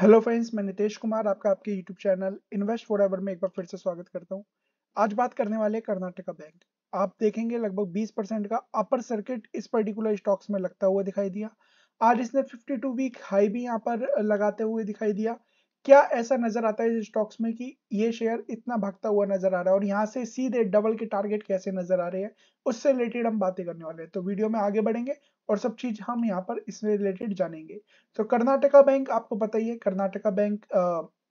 hello friends मैं नितेश कुमार आपका आपके YouTube channel Invest Forever में एक बार फिर से स्वागत करता हूं आज बात करने वाले कर्नाटका बैंक आप देखेंगे लगभग 20 परसेंट का अपर सर्किट इस पर्टिकुलर स्टॉक्स में लगता हुआ दिखाई दिया आज इसने 52 वीक हाई भी यहाँ पर लगाते हुए दिखाई दिया क्या ऐसा नजर आता है स्टॉक्स में कि ये शेयर इतना भागता हुआ नजर आ रहा है और यहाँ से सीधे डबल के टारगेट कैसे नजर आ रहे हैं उससे रिलेटेड हम बातें करने वाले हैं तो वीडियो में आगे बढ़ेंगे और सब चीज हम यहाँ पर इससे रिलेटेड जानेंगे तो कर्नाटका बैंक आपको पता ही है कर्नाटका बैंक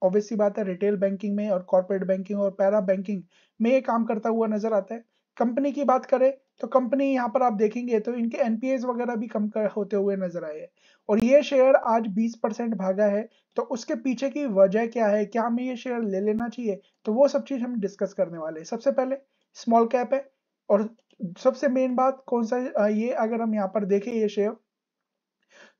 ऑब्वियसली बात है रिटेल बैंकिंग में और कॉर्पोरेट बैंकिंग और पैरा बैंकिंग में ये काम करता हुआ नजर आता है कंपनी की बात करें तो कंपनी यहाँ पर आप देखेंगे तो इनके एनपीएस वगैरह भी कम कर होते हुए नजर आए हैं और ये शेयर आज 20 परसेंट भागा है तो उसके पीछे की वजह क्या है क्या हमें ये शेयर ले लेना चाहिए तो वो सब चीज़ हम डिस्कस करने वाले हैं सबसे पहले स्मॉल कैप है और सबसे मेन बात कौन सा ये अगर हम यहाँ पर देखें ये शेयर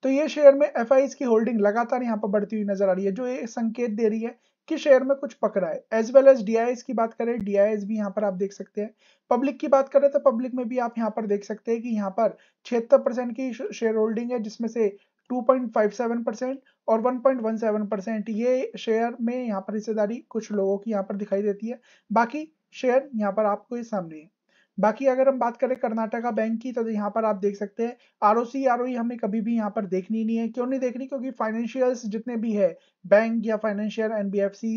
तो ये शेयर में एफ की होल्डिंग लगातार यहाँ पर बढ़ती हुई नजर आ रही है जो ये संकेत दे रही है कि शेयर में कुछ पकड़ा है एज वेल एज डी की बात करें डी भी यहाँ पर आप देख सकते हैं पब्लिक की बात करें तो पब्लिक में भी आप यहाँ पर देख सकते हैं कि यहाँ पर छिहत्तर परसेंट की शेयर होल्डिंग है जिसमें से 2.57 परसेंट और 1.17 परसेंट ये शेयर में यहाँ पर हिस्सेदारी कुछ लोगों की यहाँ पर दिखाई देती है बाकी शेयर यहाँ पर आपको ये सामने है बाकी अगर हम बात करें कर्नाटका बैंक की तो यहाँ पर आप देख सकते हैं R O C R O हमें कभी भी यहाँ पर देखनी नहीं है क्यों नहीं देखनी क्योंकि फाइनेंशियल्स जितने भी है बैंक या फाइनेंशियल एनबीएफसी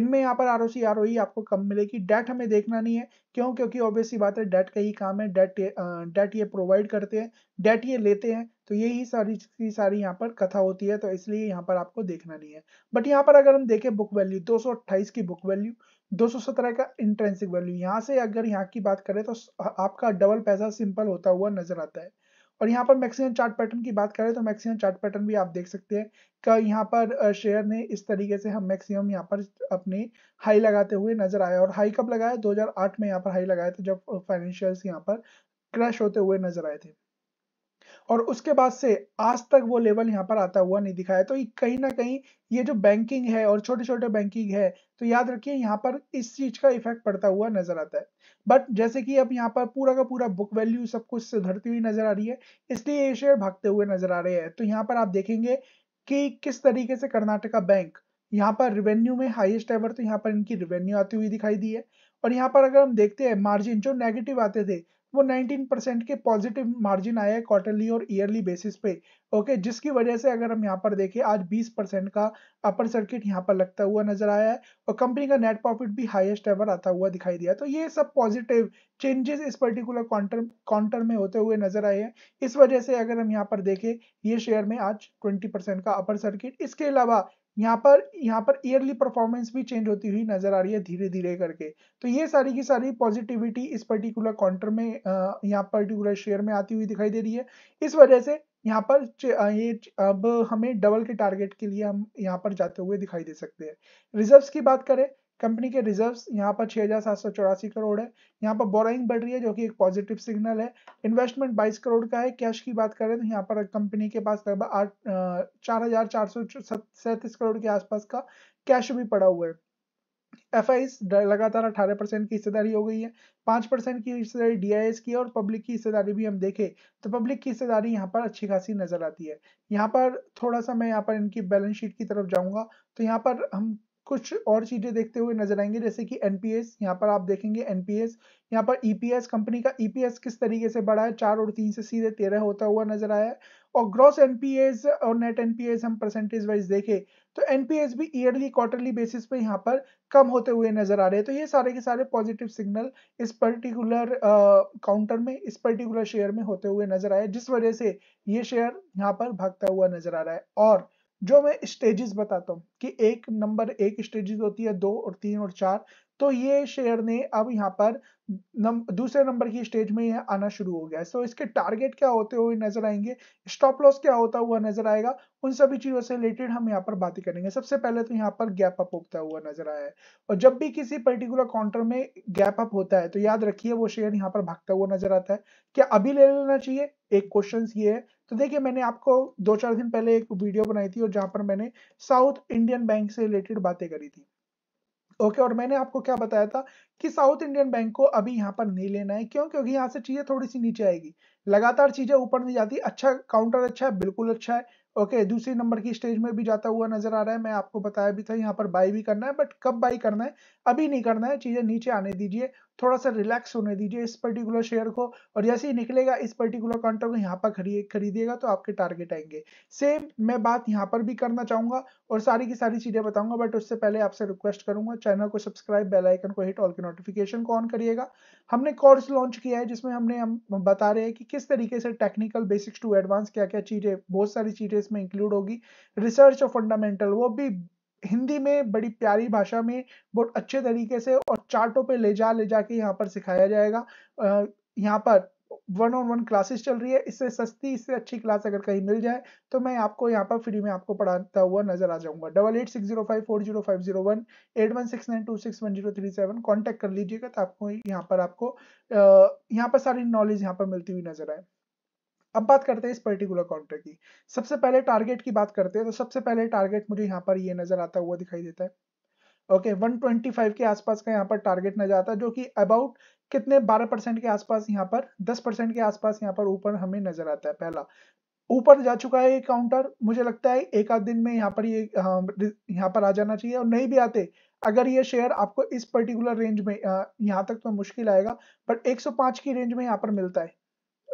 इनमें यहाँ पर R O C R O आपको कम मिलेगी डेट हमें देखना नहीं है क्यों क्योंकि ऑब्वियसली बात है डेट का ही काम है डेट डेट ये प्रोवाइड करते हैं डेट ये लेते हैं तो यही सारी की सारी यहाँ पर कथा होती है तो इसलिए यहाँ पर आपको देखना नहीं है बट यहाँ पर अगर हम देखें बुक वैल्यू दो की बुक वैल्यू 217 का इंट्रेंसिक वैल्यू यहाँ से अगर यहाँ की बात करें तो आपका डबल पैसा सिंपल होता हुआ नजर आता है और यहाँ पर मैक्सिमम चार्ट पैटर्न की बात करें तो मैक्सिमम चार्ट पैटर्न भी आप देख सकते हैं कि यहाँ पर शेयर ने इस तरीके से हम मैक्सिमम यहाँ पर अपने हाई लगाते हुए नजर आया और हाई कब लगाया 2008 में यहाँ पर हाई लगाया था जब फाइनेंशियल्स यहाँ पर क्रैश होते हुए नजर आए थे और उसके बाद से आज तक वो लेवल यहाँ पर आता हुआ नहीं दिखाया तो कहीं ना कहीं ये जो बैंकिंग है और छोटे छोटे बैंकिंग है तो याद रखिए यहाँ पर इस चीज का इफेक्ट पड़ता हुआ नजर आता है बट जैसे कि अब यहाँ पर पूरा का पूरा बुक वैल्यू सब कुछ सुधरती हुई नजर आ रही है इसलिए ये शेयर भागते हुए नजर आ रहे हैं तो यहाँ पर आप देखेंगे कि किस तरीके से कर्नाटका बैंक यहाँ पर रिवेन्यू में हाईएस्ट एवर तो यहाँ पर इनकी रिवेन्यू आती हुई दिखाई दी है और यहाँ पर अगर हम देखते हैं मार्जिन जो नेगेटिव आते थे वो 19 परसेंट के पॉजिटिव मार्जिन आया है क्वार्टरली और ईयरली बेसिस पे ओके जिसकी वजह से अगर हम यहाँ पर देखें आज 20 परसेंट का अपर सर्किट यहाँ पर लगता हुआ नजर आया है और कंपनी का नेट प्रॉफिट भी हाईएस्ट एवर आता हुआ दिखाई दिया तो ये सब पॉजिटिव चेंजेस इस पर्टिकुलर काउंटर काउंटर में होते हुए नजर आए हैं इस वजह से अगर हम यहाँ पर देखें ये शेयर में आज ट्वेंटी का अपर सर्किट इसके अलावा यहाँ पर यहाँ पर ईयरली परफॉर्मेंस भी चेंज होती हुई नजर आ रही है धीरे धीरे करके तो ये सारी की सारी पॉजिटिविटी इस पर्टिकुलर काउंटर में यहाँ पर्टिकुलर शेयर में आती हुई दिखाई दे रही है इस वजह से यहाँ पर ये अब हमें डबल के टारगेट के लिए हम यहाँ पर जाते हुए दिखाई दे सकते हैं रिजर्व्स की बात करें कंपनी के रिजर्व्स यहाँ पर छः करोड़ है यहाँ पर बोराइंग बढ़ रही है जो कि एक पॉजिटिव सिग्नल है इन्वेस्टमेंट बाईस करोड़ का है कैश की बात करें तो यहाँ पर कंपनी के पास लगभग आठ चार करोड़ के आसपास का कैश भी पड़ा हुआ है एफ लगातार अठारह परसेंट की हिस्सेदारी हो गई है पाँच परसेंट की हिस्सेदारी डी की और पब्लिक की हिस्सेदारी भी हम देखें तो पब्लिक की हिस्सेदारी यहाँ पर अच्छी खासी नजर आती है यहाँ पर थोड़ा सा मैं यहाँ पर इनकी बैलेंस शीट की तरफ जाऊंगा तो यहाँ पर हम कुछ और चीजें देखते हुए नजर आएंगे जैसे कि एनपीएस यहाँ पर आप देखेंगे एनपीएस यहाँ पर ईपीएस e कंपनी का ईपीएस e किस तरीके से बढ़ा है चार और तीन से सीधे तेरह होता हुआ नजर आया है और ग्रॉस एनपीएस और नेट एनपीएस हम परसेंटेज वाइज देखें तो एनपीएस भी ईयरली क्वार्टरली बेसिस पे यहाँ पर कम होते हुए नजर आ रहे हैं तो ये सारे के सारे पॉजिटिव सिग्नल इस पर्टिकुलर काउंटर में इस पर्टिकुलर शेयर में होते हुए नजर आए जिस वजह से ये शेयर यहाँ पर भागता हुआ नजर आ रहा है और जो मैं स्टेजेस बताता हूँ कि एक नंबर एक स्टेजेस होती है दो और तीन और चार तो ये शेयर ने अब यहाँ पर नम, दूसरे नंबर की स्टेज में यह आना शुरू हो गया है so, सो इसके टारगेट क्या होते हुए नजर आएंगे स्टॉप लॉस क्या होता हुआ नजर आएगा उन सभी चीजों से रिलेटेड हम यहाँ पर बातें करेंगे सबसे पहले तो यहाँ पर गैप अप होता हुआ नजर आया है और जब भी किसी पर्टिकुलर काउंटर में गैप अप होता है तो याद रखिए वो शेयर यहाँ पर भागता हुआ नजर आता है क्या अभी ले लेना चाहिए एक क्वेश्चन ये है तो देखिए मैंने आपको दो चार दिन पहले एक वीडियो बनाई थी और जहां पर मैंने साउथ इंडियन बैंक से रिलेटेड बातें करी थी ओके और मैंने आपको क्या बताया था कि साउथ इंडियन बैंक को अभी यहाँ पर नहीं लेना है क्यों क्योंकि यहाँ से चीजें थोड़ी सी नीचे आएगी लगातार चीजें ऊपर नहीं जाती अच्छा काउंटर अच्छा है बिल्कुल अच्छा है ओके okay, दूसरी नंबर की स्टेज में भी जाता हुआ नजर आ रहा है मैं आपको बताया भी था यहाँ पर बाई भी करना है बट कब बाई करना है अभी नहीं करना है चीजें नीचे आने दीजिए थोड़ा सा रिलैक्स होने दीजिए इस पर्टिकुलर शेयर को और जैसे ही निकलेगा इस पर्टिकुलर कॉन्ट्रैक्ट को यहाँ पर खरीद खरीदिएगा तो आपके टारगेट आएंगे सेम मैं बात यहाँ पर भी करना चाहूंगा और सारी की सारी चीजें बताऊंगा बट उससे पहले आपसे रिक्वेस्ट करूंगा चैनल को सब्सक्राइब बेल आइकन को हिट ऑल के नोटिफिकेशन को ऑन करिएगा हमने कोर्स लॉन्च किया है जिसमें हमने हम बता रहे हैं कि किस तरीके से टेक्निकल बेसिक्स टू एडवांस क्या क्या चीजें बहुत सारी चीजें इसमें इंक्लूड होगी रिसर्च और फंडामेंटल वो भी हिंदी में बड़ी प्यारी भाषा में बहुत अच्छे तरीके से और चार्टों पे ले जा ले जा यहाँ पर सिखाया जाएगा यहाँ पर वन ऑन वन क्लासेस चल रही है इससे सस्ती इससे अच्छी क्लास अगर कहीं मिल जाए तो मैं आपको यहाँ पर फ्री में आपको पढ़ाता हुआ नजर आ जाऊंगा double eight six zero five four zero five zero one eight one six nine two six one zero three seven contact कर लीजिएगा तो आपको यहाँ पर आपको यहाँ पर सारी नॉलेज यहाँ पर मिलती हुई नजर आए अब बात करते हैं इस पर्टिकुलर काउंटर की सबसे पहले टारगेट की बात करते हैं तो सबसे पहले टारगेट मुझे यहाँ पर ये नजर आता हुआ दिखाई देता है ओके okay, 125 के आसपास का यहाँ पर टारगेट नजर आता है जो कि अबाउट कितने 12 परसेंट के आसपास यहाँ पर 10 परसेंट के आसपास यहाँ पर ऊपर हमें नजर आता है पहला ऊपर जा चुका है ये काउंटर मुझे लगता है एक आध दिन में यहाँ पर ये हाँ, यहाँ पर आ जाना चाहिए और नहीं भी आते अगर ये शेयर आपको इस पर्टिकुलर रेंज में यहाँ तक तो मुश्किल आएगा बट 105 की रेंज में यहाँ पर मिलता है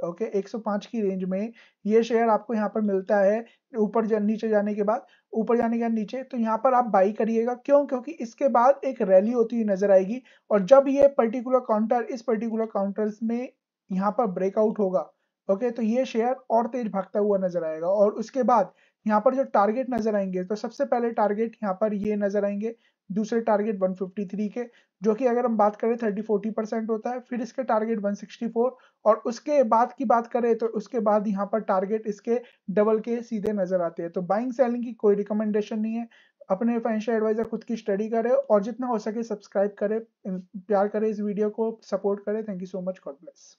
ओके okay, 105 की रेंज में ये शेयर आपको यहाँ पर मिलता है ऊपर जा, नीचे जाने के बाद ऊपर जाने के बाद नीचे तो यहाँ पर आप बाई करिएगा क्यों क्योंकि इसके बाद एक रैली होती हुई नजर आएगी और जब ये पर्टिकुलर काउंटर इस पर्टिकुलर काउंटर में यहाँ पर ब्रेकआउट होगा ओके okay, तो ये शेयर और तेज भागता हुआ नजर आएगा और उसके बाद यहाँ पर जो टारगेट नजर आएंगे तो सबसे पहले टारगेट यहाँ पर ये नजर आएंगे दूसरे टारगेट 153 के जो कि अगर हम बात करें 30 40 परसेंट होता है फिर इसके टारगेट 164 और उसके बाद की बात करें तो उसके बाद यहाँ पर टारगेट इसके डबल के सीधे नजर आते हैं तो बाइंग सेलिंग की कोई रिकमेंडेशन नहीं है अपने फाइनेंशियल एडवाइजर खुद की स्टडी करें और जितना हो सके सब्सक्राइब करें प्यार करें इस वीडियो को सपोर्ट करें thank you so much God bless